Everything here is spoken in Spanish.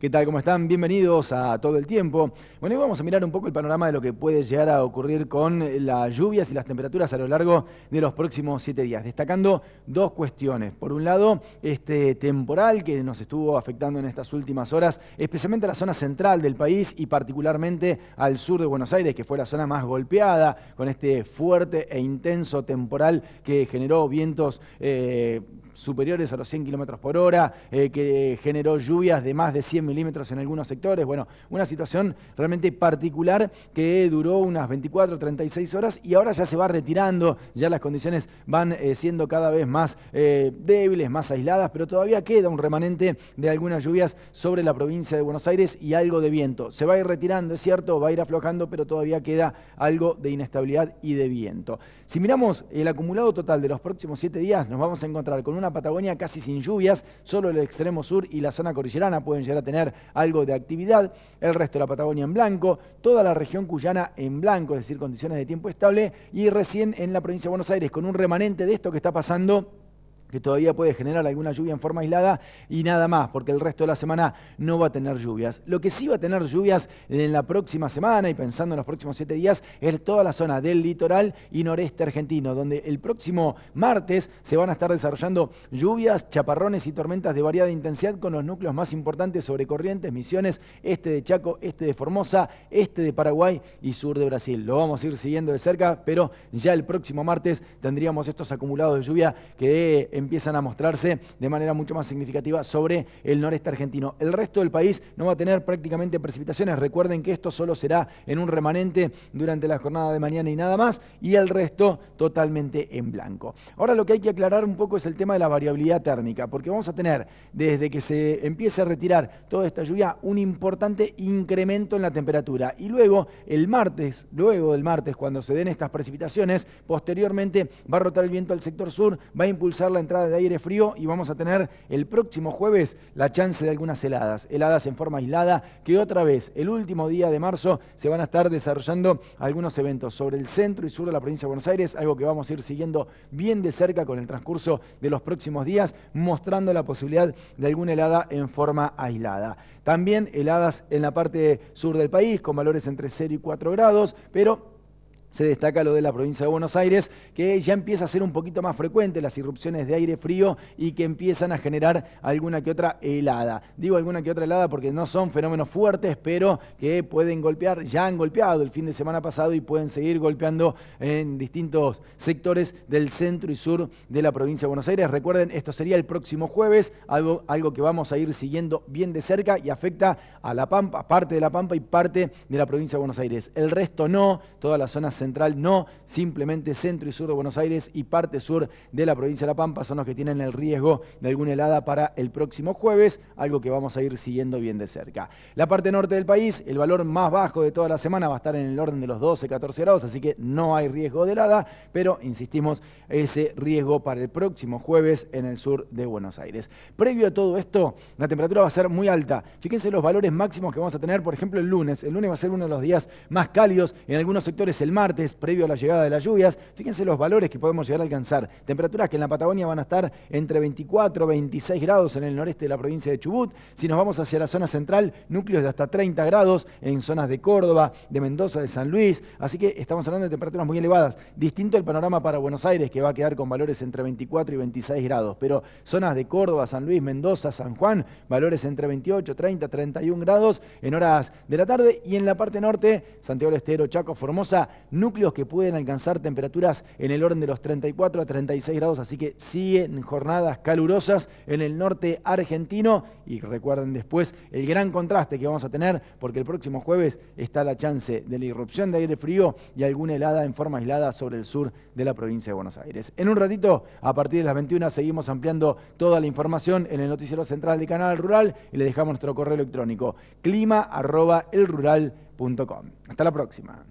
¿Qué tal? ¿Cómo están? Bienvenidos a Todo el Tiempo. Bueno, hoy vamos a mirar un poco el panorama de lo que puede llegar a ocurrir con las lluvias y las temperaturas a lo largo de los próximos siete días, destacando dos cuestiones. Por un lado, este temporal que nos estuvo afectando en estas últimas horas, especialmente a la zona central del país y particularmente al sur de Buenos Aires, que fue la zona más golpeada con este fuerte e intenso temporal que generó vientos eh, superiores a los 100 kilómetros por hora, eh, que generó lluvias de más de 100 milímetros en algunos sectores. Bueno, una situación realmente particular que duró unas 24, 36 horas y ahora ya se va retirando, ya las condiciones van eh, siendo cada vez más eh, débiles, más aisladas, pero todavía queda un remanente de algunas lluvias sobre la provincia de Buenos Aires y algo de viento. Se va a ir retirando, es cierto, va a ir aflojando, pero todavía queda algo de inestabilidad y de viento. Si miramos el acumulado total de los próximos siete días, nos vamos a encontrar con una Patagonia casi sin lluvias, solo el extremo sur y la zona cordillerana pueden llegar a tener algo de actividad, el resto de la Patagonia en blanco, toda la región cuyana en blanco, es decir, condiciones de tiempo estable, y recién en la provincia de Buenos Aires, con un remanente de esto que está pasando que todavía puede generar alguna lluvia en forma aislada y nada más, porque el resto de la semana no va a tener lluvias. Lo que sí va a tener lluvias en la próxima semana y pensando en los próximos siete días es toda la zona del litoral y noreste argentino, donde el próximo martes se van a estar desarrollando lluvias, chaparrones y tormentas de variada intensidad con los núcleos más importantes sobre Corrientes, Misiones, este de Chaco, este de Formosa, este de Paraguay y sur de Brasil. Lo vamos a ir siguiendo de cerca, pero ya el próximo martes tendríamos estos acumulados de lluvia que... De eh, empiezan a mostrarse de manera mucho más significativa sobre el noreste argentino. El resto del país no va a tener prácticamente precipitaciones. Recuerden que esto solo será en un remanente durante la jornada de mañana y nada más, y el resto totalmente en blanco. Ahora lo que hay que aclarar un poco es el tema de la variabilidad térmica, porque vamos a tener desde que se empiece a retirar toda esta lluvia un importante incremento en la temperatura. Y luego, el martes, luego del martes, cuando se den estas precipitaciones, posteriormente va a rotar el viento al sector sur, va a impulsar la de aire frío y vamos a tener el próximo jueves la chance de algunas heladas, heladas en forma aislada, que otra vez, el último día de marzo, se van a estar desarrollando algunos eventos sobre el centro y sur de la provincia de Buenos Aires, algo que vamos a ir siguiendo bien de cerca con el transcurso de los próximos días, mostrando la posibilidad de alguna helada en forma aislada. También heladas en la parte sur del país, con valores entre 0 y 4 grados, pero se destaca lo de la provincia de Buenos Aires, que ya empieza a ser un poquito más frecuente las irrupciones de aire frío y que empiezan a generar alguna que otra helada. Digo alguna que otra helada porque no son fenómenos fuertes, pero que pueden golpear, ya han golpeado el fin de semana pasado y pueden seguir golpeando en distintos sectores del centro y sur de la provincia de Buenos Aires. Recuerden, esto sería el próximo jueves, algo, que vamos a ir siguiendo bien de cerca y afecta a La Pampa, parte de La Pampa y parte de la provincia de Buenos Aires. El resto no, todas las zona central, no simplemente centro y sur de Buenos Aires y parte sur de la provincia de La Pampa son los que tienen el riesgo de alguna helada para el próximo jueves, algo que vamos a ir siguiendo bien de cerca. La parte norte del país, el valor más bajo de toda la semana va a estar en el orden de los 12, 14 grados, así que no hay riesgo de helada, pero insistimos, ese riesgo para el próximo jueves en el sur de Buenos Aires. Previo a todo esto, la temperatura va a ser muy alta. Fíjense los valores máximos que vamos a tener, por ejemplo, el lunes. El lunes va a ser uno de los días más cálidos, en algunos sectores el mar martes, previo a la llegada de las lluvias. Fíjense los valores que podemos llegar a alcanzar. Temperaturas que en la Patagonia van a estar entre 24 y 26 grados en el noreste de la provincia de Chubut. Si nos vamos hacia la zona central, núcleos de hasta 30 grados en zonas de Córdoba, de Mendoza, de San Luis. Así que estamos hablando de temperaturas muy elevadas. Distinto el panorama para Buenos Aires, que va a quedar con valores entre 24 y 26 grados. Pero zonas de Córdoba, San Luis, Mendoza, San Juan, valores entre 28, 30, 31 grados en horas de la tarde. Y en la parte norte, Santiago del Estero, Chaco, Formosa, núcleos que pueden alcanzar temperaturas en el orden de los 34 a 36 grados, así que siguen jornadas calurosas en el norte argentino y recuerden después el gran contraste que vamos a tener porque el próximo jueves está la chance de la irrupción de aire frío y alguna helada en forma aislada sobre el sur de la provincia de Buenos Aires. En un ratito, a partir de las 21, seguimos ampliando toda la información en el noticiero central de Canal Rural y le dejamos nuestro correo electrónico clima.elrural.com. Hasta la próxima.